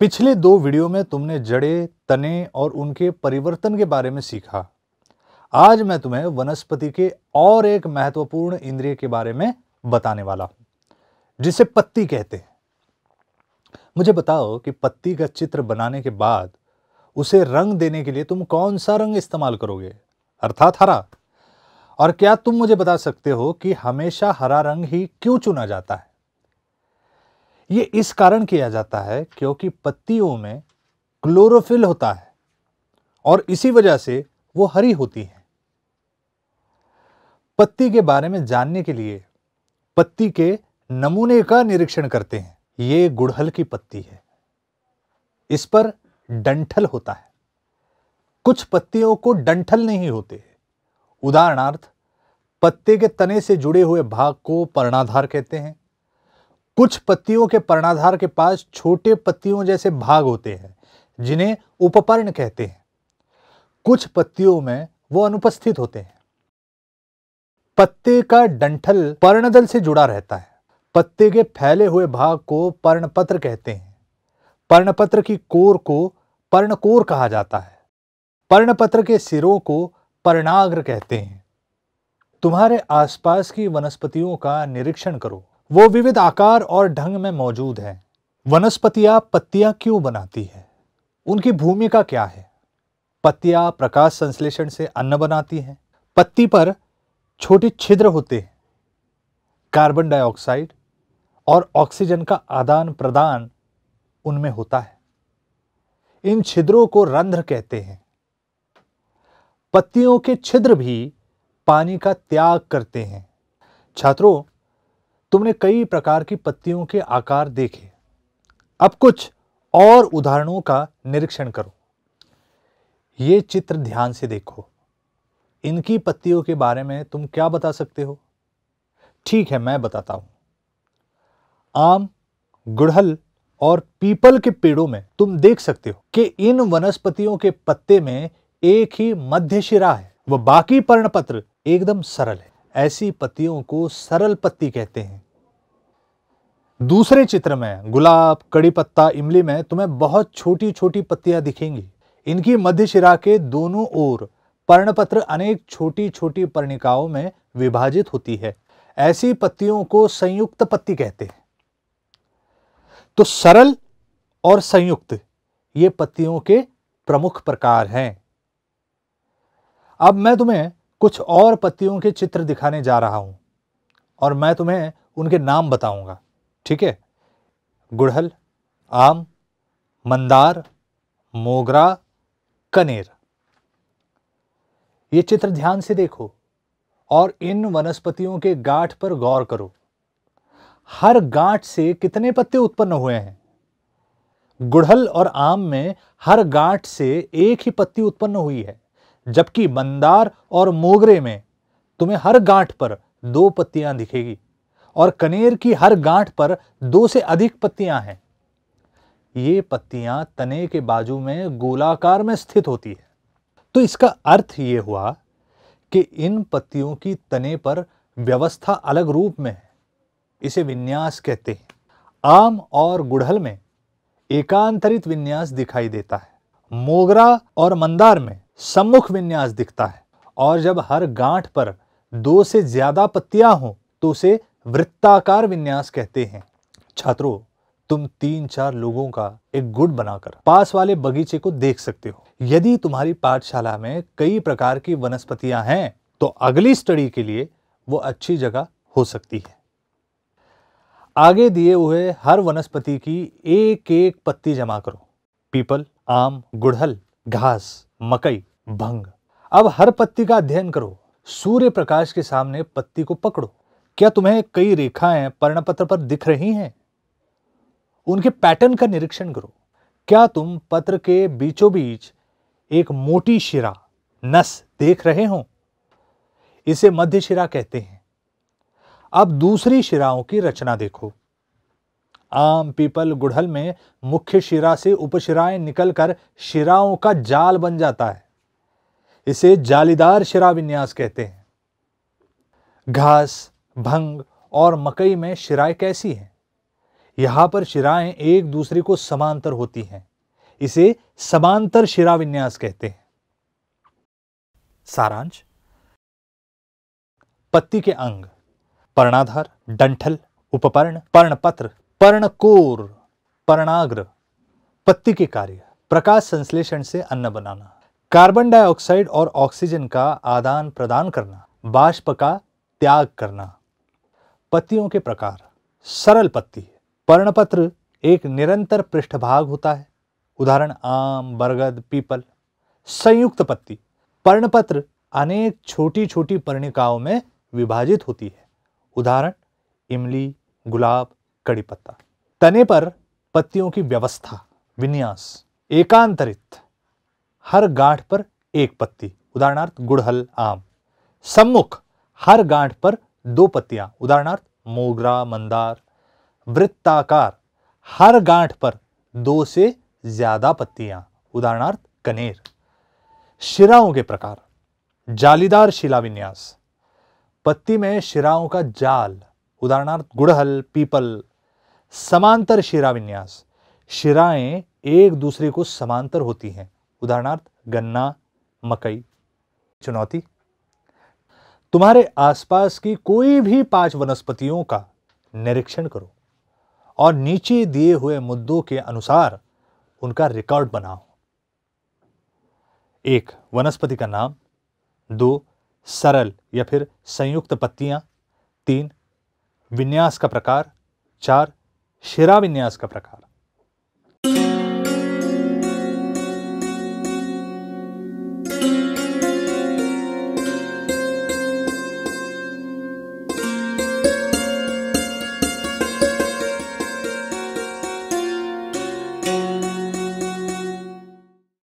पिछले दो वीडियो में तुमने जड़े तने और उनके परिवर्तन के बारे में सीखा आज मैं तुम्हें वनस्पति के और एक महत्वपूर्ण इंद्रिय के बारे में बताने वाला हूं जिसे पत्ती कहते हैं मुझे बताओ कि पत्ती का चित्र बनाने के बाद उसे रंग देने के लिए तुम कौन सा रंग इस्तेमाल करोगे अर्थात हरा और क्या तुम मुझे बता सकते हो कि हमेशा हरा रंग ही क्यों चुना जाता है ये इस कारण किया जाता है क्योंकि पत्तियों में क्लोरोफिल होता है और इसी वजह से वो हरी होती है पत्ती के बारे में जानने के लिए पत्ती के नमूने का निरीक्षण करते हैं ये गुड़हल की पत्ती है इस पर डंठल होता है कुछ पत्तियों को डंठल नहीं होते उदाहरणार्थ पत्ते के तने से जुड़े हुए भाग को पर्णाधार कहते हैं कुछ पत्तियों के पर्णाधार के पास छोटे पत्तियों जैसे भाग होते हैं जिन्हें उपपर्ण कहते हैं कुछ पत्तियों में वो अनुपस्थित होते हैं पत्ते का डंठल पर्णदल से जुड़ा रहता है पत्ते के फैले हुए भाग को पर्णपत्र कहते हैं पर्णपत्र की कोर को पर्णकोर कहा जाता है पर्णपत्र के सिरों को पर्णाग्र कहते हैं तुम्हारे आसपास की वनस्पतियों का निरीक्षण करो वो विविध आकार और ढंग में मौजूद हैं वनस्पतियां पत्तियां क्यों बनाती है उनकी भूमिका क्या है पत्तिया प्रकाश संश्लेषण से अन्न बनाती हैं पत्ती पर छोटे छिद्र होते हैं कार्बन डाइऑक्साइड और ऑक्सीजन का आदान प्रदान उनमें होता है इन छिद्रों को रंध्र कहते हैं पत्तियों के छिद्र भी पानी का त्याग करते हैं छात्रों तुमने कई प्रकार की पत्तियों के आकार देखे अब कुछ और उदाहरणों का निरीक्षण करो ये चित्र ध्यान से देखो इनकी पत्तियों के बारे में तुम क्या बता सकते हो ठीक है मैं बताता हूं आम गुड़हल और पीपल के पेड़ों में तुम देख सकते हो कि इन वनस्पतियों के पत्ते में एक ही मध्य शिरा है वह बाकी पर्णपत्र एकदम सरल है ऐसी पत्तियों को सरल पत्ती कहते हैं दूसरे चित्र में गुलाब कड़ी पत्ता इमली में तुम्हें बहुत छोटी छोटी पत्तियां दिखेंगी इनकी मध्य शिरा के दोनों ओर पर्णपत्र अनेक छोटी छोटी पर्णिकाओं में विभाजित होती है ऐसी पत्तियों को संयुक्त पत्ती कहते हैं तो सरल और संयुक्त ये पत्तियों के प्रमुख प्रकार हैं अब मैं तुम्हें कुछ और पत्तियों के चित्र दिखाने जा रहा हूँ और मैं तुम्हें उनके नाम बताऊँगा ठीक है गुड़हल आम मंदार मोगरा कनेर ये चित्र ध्यान से देखो और इन वनस्पतियों के गांठ पर गौर करो हर गांठ से कितने पत्ते उत्पन्न हुए हैं गुड़हल और आम में हर गांठ से एक ही पत्ती उत्पन्न हुई है जबकि मंदार और मोगरे में तुम्हें हर गांठ पर दो पत्तियां दिखेगी और कनेर की हर गांठ पर दो से अधिक पत्तियां हैं ये पत्तियां तने के बाजू में गोलाकार में स्थित होती है तो इसका अर्थ ये हुआ कि इन पत्तियों की तने पर व्यवस्था अलग रूप में है इसे विन्यास कहते हैं आम और गुड़हल में एकांतरित विन्यास दिखाई देता है मोगरा और मंदार में सम्मुख विन्यास दिखता है और जब हर गांठ पर दो से ज्यादा पत्तियां हों तो उसे वृत्ताकार विन्यास कहते हैं छात्रों तुम तीन चार लोगों का एक गुट बनाकर पास वाले बगीचे को देख सकते हो यदि तुम्हारी पाठशाला में कई प्रकार की वनस्पतियां हैं तो अगली स्टडी के लिए वो अच्छी जगह हो सकती है आगे दिए हुए हर वनस्पति की एक एक पत्ती जमा करो पीपल आम गुड़हल घास मकई भंग अब हर पत्ती का अध्ययन करो सूर्य प्रकाश के सामने पत्ती को पकड़ो क्या तुम्हें कई रेखाएं पर्णपत्र पर दिख रही हैं उनके पैटर्न का निरीक्षण करो क्या तुम पत्र के बीचों बीच एक मोटी शिरा नस देख रहे हो इसे मध्य शिरा कहते हैं अब दूसरी शिराओं की रचना देखो आम पीपल गुड़हल में मुख्य शिरा से उपशिराएं निकलकर शिराओं का जाल बन जाता है इसे जालीदार शिरा विन्यास कहते हैं घास भंग और मकई में शिराएं कैसी हैं यहाँ पर शिराएं एक दूसरे को समांतर होती हैं इसे समांतर शिरा विन्यास कहते हैं सारांश पत्ती के अंग पर्णाधार डंठल उपपर्ण पर्णपत्र पर्णकोर पर्णाग्र पत्ती के कार्य प्रकाश संश्लेषण से अन्न बनाना कार्बन डाइऑक्साइड और ऑक्सीजन का आदान प्रदान करना बाष्प का त्याग करना पत्तियों के प्रकार सरल पत्ती पर्णपत्र एक निरंतर पृष्ठभाग होता है उदाहरण आम बरगद पीपल संयुक्त पत्ती पर्णपत्र अनेक छोटी छोटी पर्णिकाओं में विभाजित होती है उदाहरण इमली गुलाब कड़ी पत्ता तने पर पत्तियों की व्यवस्था विन्यास एकांतरित हर गांठ पर एक पत्ती उदाहरणार्थ गुड़हल आम सम्मुख हर गांठ पर दो पत्तियां उदाहरणार्थ मोगरा मंदार वृत्ताकार हर गांठ पर दो से ज्यादा पत्तियां उदाहरणार्थ कनेर शिराओं के प्रकार जालीदार विन्यास पत्ती में शिराओं का जाल उदाहरणार्थ गुड़हल पीपल समांतर विन्यास शिराएं एक दूसरे को समांतर होती हैं उदाहरणार्थ गन्ना मकई चुनौती तुम्हारे आसपास की कोई भी पांच वनस्पतियों का निरीक्षण करो और नीचे दिए हुए मुद्दों के अनुसार उनका रिकॉर्ड बनाओ एक वनस्पति का नाम दो सरल या फिर संयुक्त पत्तियां तीन विन्यास का प्रकार चार शिरा विन्यास का प्रकार